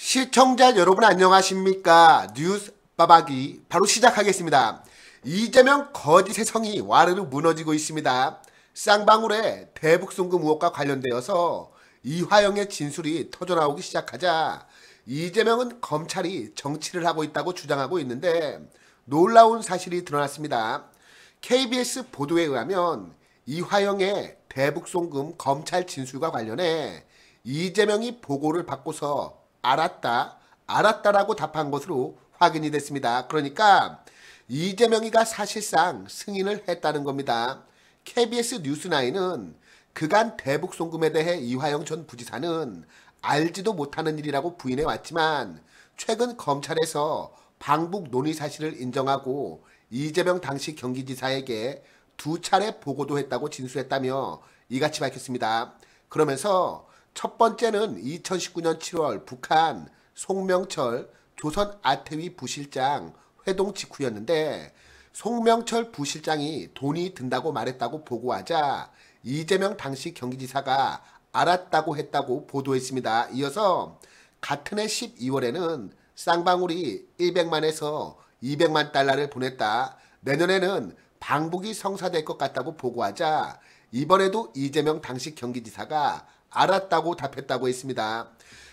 시청자 여러분 안녕하십니까 뉴스 빠박이 바로 시작하겠습니다 이재명 거짓 세성이 와르르 무너지고 있습니다 쌍방울의 대북송금 의혹과 관련되어서 이화영의 진술이 터져나오기 시작하자 이재명은 검찰이 정치를 하고 있다고 주장하고 있는데 놀라운 사실이 드러났습니다 KBS 보도에 의하면 이화영의 대북송금 검찰 진술과 관련해 이재명이 보고를 받고서 알았다, 알았다라고 답한 것으로 확인이 됐습니다. 그러니까 이재명이가 사실상 승인을 했다는 겁니다. KBS 뉴스9은 그간 대북 송금에 대해 이화영 전 부지사는 알지도 못하는 일이라고 부인해 왔지만 최근 검찰에서 방북 논의 사실을 인정하고 이재명 당시 경기지사에게 두 차례 보고도 했다고 진술했다며 이같이 밝혔습니다. 그러면서 첫 번째는 2019년 7월 북한 송명철 조선 아태위 부실장 회동 직후였는데 송명철 부실장이 돈이 든다고 말했다고 보고하자 이재명 당시 경기지사가 알았다고 했다고 보도했습니다. 이어서 같은 해 12월에는 쌍방울이 100만에서 200만 달러를 보냈다. 내년에는 방북이 성사될 것 같다고 보고하자 이번에도 이재명 당시 경기지사가 알았다고 답했다고 했습니다.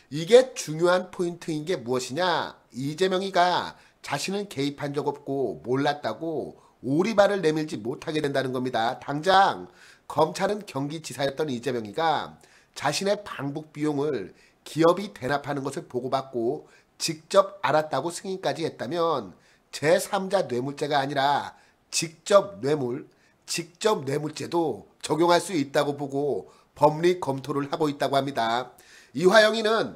이게 중요한 포인트인 게 무엇이냐? 이재명이가 자신은 개입한 적 없고 몰랐다고 오리발을 내밀지 못하게 된다는 겁니다. 당장 검찰은 경기지사였던 이재명이가 자신의 방북 비용을 기업이 대납하는 것을 보고받고 직접 알았다고 승인까지 했다면 제3자 뇌물죄가 아니라 직접 뇌물, 직접 뇌물죄도 적용할 수 있다고 보고 법리 검토를 하고 있다고 합니다. 이화영이는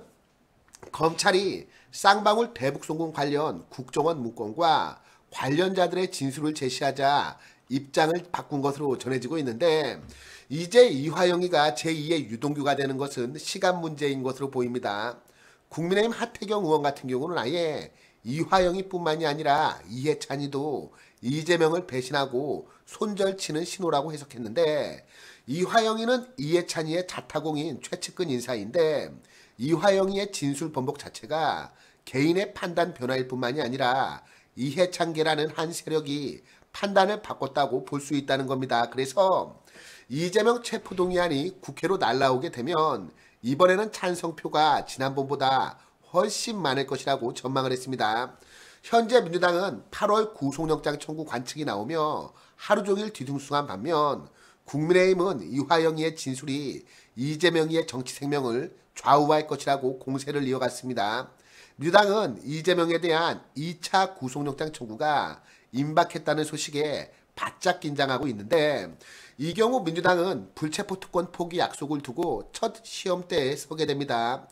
검찰이 쌍방울 대북송금 관련 국정원 문건과 관련자들의 진술을 제시하자 입장을 바꾼 것으로 전해지고 있는데 이제 이화영이가 제2의 유동규가 되는 것은 시간 문제인 것으로 보입니다. 국민의힘 하태경 의원 같은 경우는 아예 이화영이뿐만이 아니라 이해찬이도 이재명을 배신하고 손절치는 신호라고 해석했는데 이화영이는 이해찬이의 자타공인 최측근 인사인데 이화영이의 진술 번복 자체가 개인의 판단 변화일 뿐만이 아니라 이해찬계라는 한 세력이 판단을 바꿨다고 볼 수 있다는 겁니다. 그래서 이재명 체포동의안이 국회로 날라오게 되면 이번에는 찬성표가 지난번보다 훨씬 많을 것이라고 전망을 했습니다. 현재 민주당은 8월 구속영장 청구 관측이 나오며 하루 종일 뒤숭숭한 반면 국민의힘은 이화영의 진술이 이재명의 정치 생명을 좌우할 것이라고 공세를 이어갔습니다. 민주당은 이재명에 대한 2차 구속영장 청구가 임박했다는 소식에 바짝 긴장하고 있는데 이 경우 민주당은 불체포 특권 포기 약속을 두고 첫 시험 때에 서게 됩니다.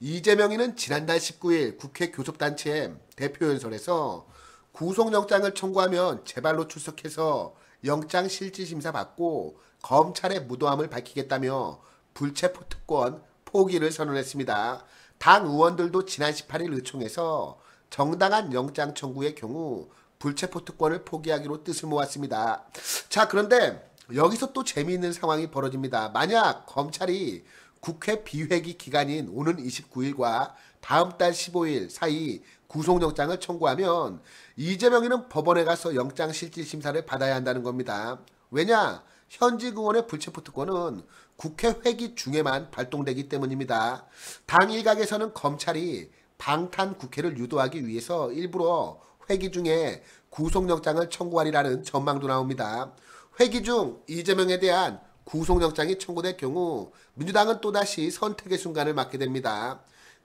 이재명이는 지난달 19일 국회 교섭단체 대표연설에서 구속영장을 청구하면 재발로 출석해서 영장 실질 심사 받고 검찰의 무도함을 밝히겠다며 불체포 특권 포기를 선언했습니다. 당 의원들도 지난 18일 의총에서 정당한 영장 청구의 경우 불체포 특권을 포기하기로 뜻을 모았습니다. 자 그런데 여기서 또 재미있는 상황이 벌어집니다. 만약 검찰이 국회 비회기 기간인 오는 29일과 다음 달 15일 사이 구속영장을 청구하면 이재명이는 법원에 가서 영장실질심사를 받아야 한다는 겁니다. 왜냐? 현직 의원의 불체포 특권은 국회 회기 중에만 발동되기 때문입니다. 당 일각에서는 검찰이 방탄 국회를 유도하기 위해서 일부러 회기 중에 구속영장을 청구하리라는 전망도 나옵니다. 회기 중 이재명에 대한 구속영장이 청구될 경우 민주당은 또다시 선택의 순간을 맞게 됩니다.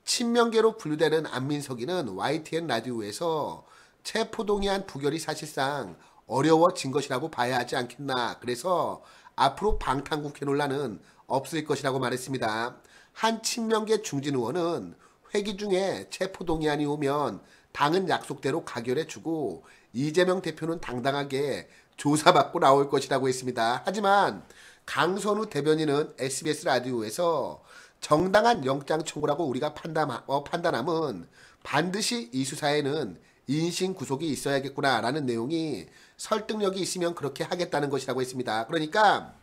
친명계로 분류되는 안민석이는 YTN 라디오에서 체포동의 안 부결이 사실상 어려워진 것이라고 봐야 하지 않겠나. 그래서 앞으로 방탄국회 논란은 없을 것이라고 말했습니다. 한 친명계 중진 의원은 회기 중에 체포동의안이 오면 당은 약속대로 가결해주고 이재명 대표는 당당하게 조사받고 나올 것이라고 했습니다. 하지만 강선우 대변인은 SBS 라디오에서 정당한 영장 청구라고 우리가 판단, 어, 판단함은 반드시 이 수사에는 인신 구속이 있어야겠구나라는 내용이 설득력이 있으면 그렇게 하겠다는 것이라고 했습니다. 그러니까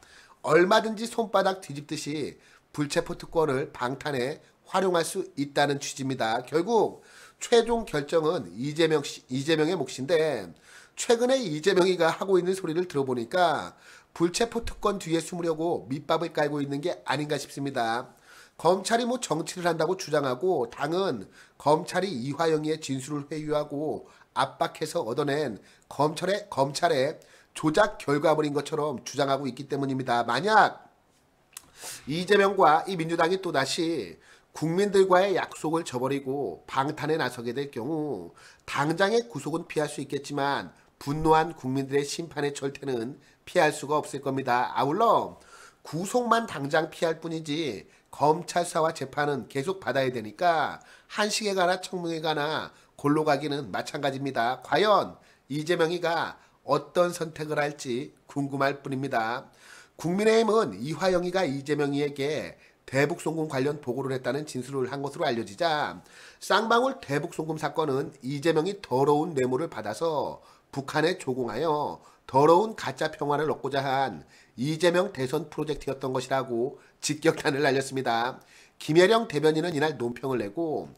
얼마든지 손바닥 뒤집듯이 불체포 특권을 방탄에 활용할 수 있다는 취지입니다. 결국 최종 결정은 이재명 씨, 이재명의 몫인데 최근에 이재명이가 하고 있는 소리를 들어보니까 불체포 특권 뒤에 숨으려고 밑밥을 깔고 있는 게 아닌가 싶습니다. 검찰이 뭐 정치를 한다고 주장하고 당은 검찰이 이화영의 진술을 회유하고 압박해서 얻어낸 검찰의 검찰의 조작 결과물인 것처럼 주장하고 있기 때문입니다. 만약 이재명과 이 민주당이 또다시 국민들과의 약속을 저버리고 방탄에 나서게 될 경우 당장의 구속은 피할 수 있겠지만 분노한 국민들의 심판의 절대는 피할 수가 없을 겁니다. 아울러 구속만 당장 피할 뿐이지 검찰 사와 재판은 계속 받아야 되니까 한식에 가나 청문회 가나 골로 가기는 마찬가지입니다. 과연 이재명이가 어떤 선택을 할지 궁금할 뿐입니다. 국민의힘은 이화영이가 이재명이에게 대북송금 관련 보고를 했다는 진술을 한 것으로 알려지자 쌍방울 대북송금 사건은 이재명이 더러운 뇌물을 받아서 북한에 조공하여 더러운 가짜 평화를 얻고자 한 이재명 대선 프로젝트였던 것이라고 직격탄을 날렸습니다. 김혜령 대변인은 이날 논평을 내고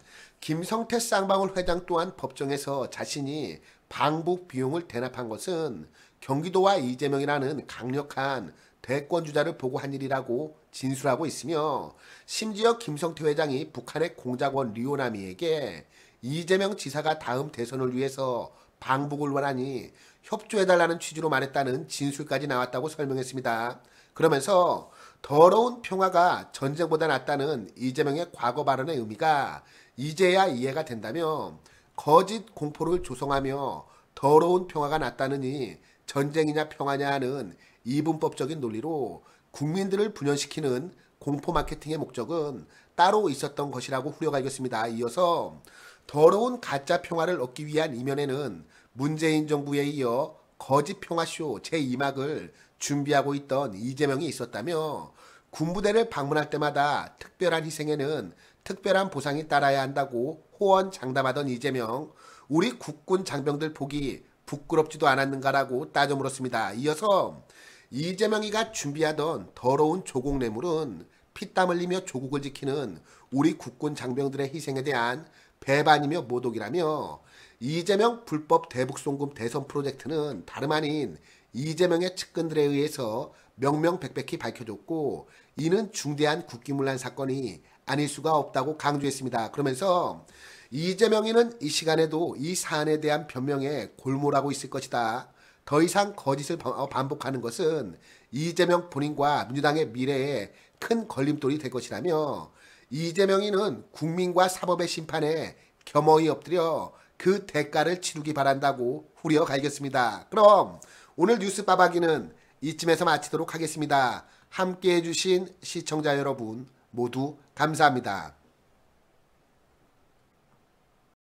김성태 쌍방울 회장 또한 법정에서 자신이 방북 비용을 대납한 것은 경기도와 이재명이라는 강력한 대권주자를 보고한 일이라고 진술하고 있으며 심지어 김성태 회장이 북한의 공작원 리오나미에게 이재명 지사가 다음 대선을 위해서 방북을 원하니 협조해달라는 취지로 말했다는 진술까지 나왔다고 설명했습니다. 그러면서 더러운 평화가 전쟁보다 낫다는 이재명의 과거 발언의 의미가 이제야 이해가 된다며 거짓 공포를 조성하며 더러운 평화가 낫다느니 전쟁이냐 평화냐 하는 이분법적인 논리로 국민들을 분열시키는 공포 마케팅의 목적은 따로 있었던 것이라고 후려갈겼습니다. 이어서 더러운 가짜 평화를 얻기 위한 이면에는 문재인 정부에 이어 거짓 평화쇼 제2막을 준비하고 있던 이재명이 있었다며 군부대를 방문할 때마다 특별한 희생에는 특별한 보상이 따라야 한다고 호언 장담하던 이재명, 우리 국군 장병들 보기 부끄럽지도 않았는가라고 따져 물었습니다. 이어서 이재명이가 준비하던 더러운 조공뇌물은 피땀 흘리며 조국을 지키는 우리 국군 장병들의 희생에 대한 배반이며 모독이라며 이재명 불법 대북송금 대선 프로젝트는 다름 아닌 이재명의 측근들에 의해서 명명백백히 밝혀졌고 이는 중대한 국기문란 사건이 아닐 수가 없다고 강조했습니다. 그러면서 이재명이는 이 시간에도 이 사안에 대한 변명에 골몰하고 있을 것이다. 더 이상 거짓을 어, 반복하는 것은 이재명 본인과 민주당의 미래에 큰 걸림돌이 될 것이라며 이재명이는 국민과 사법의 심판에 겸허히 엎드려 그 대가를 치르기 바란다고 후려 갈겼습니다. 그럼 오늘 뉴스 빠박이는 이쯤에서 마치도록 하겠습니다. 함께해 주신 시청자 여러분 모두 감사합니다.